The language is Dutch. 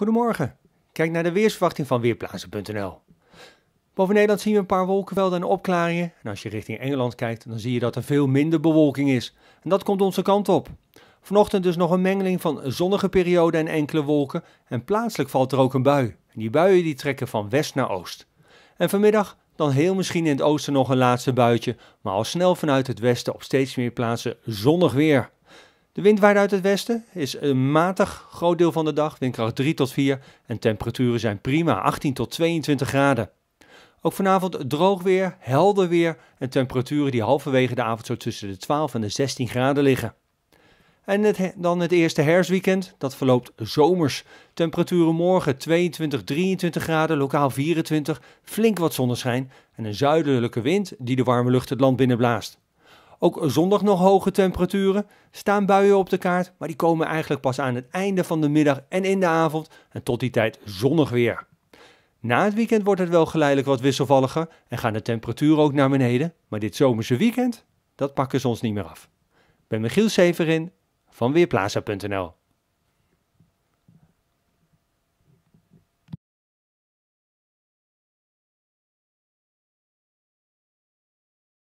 Goedemorgen. Kijk naar de weersverwachting van Weerplaatsen.nl. Boven Nederland zien we een paar wolkenvelden en opklaringen. En als je richting Engeland kijkt, dan zie je dat er veel minder bewolking is. En dat komt onze kant op. Vanochtend dus nog een mengeling van zonnige perioden en enkele wolken. En plaatselijk valt er ook een bui. En die buien die trekken van west naar oost. En vanmiddag dan heel misschien in het oosten nog een laatste buitje. Maar al snel vanuit het westen op steeds meer plaatsen zonnig weer. De wind waait uit het westen, is een matig groot deel van de dag, windkracht 3 tot 4 en temperaturen zijn prima, 18 tot 22 graden. Ook vanavond droog weer, helder weer en temperaturen die halverwege de avond zo tussen de 12 en de 16 graden liggen. En het, dan het eerste herfstweekend, dat verloopt zomers. Temperaturen morgen 22, 23 graden, lokaal 24, flink wat zonneschijn en een zuidelijke wind die de warme lucht het land binnenblaast. Ook zondag nog hoge temperaturen. Staan buien op de kaart, maar die komen eigenlijk pas aan het einde van de middag en in de avond. En tot die tijd zonnig weer. Na het weekend wordt het wel geleidelijk wat wisselvalliger en gaan de temperaturen ook naar beneden. Maar dit zomerse weekend, dat pakken ze ons niet meer af. Ik ben Michiel Severin van Weerplaza.nl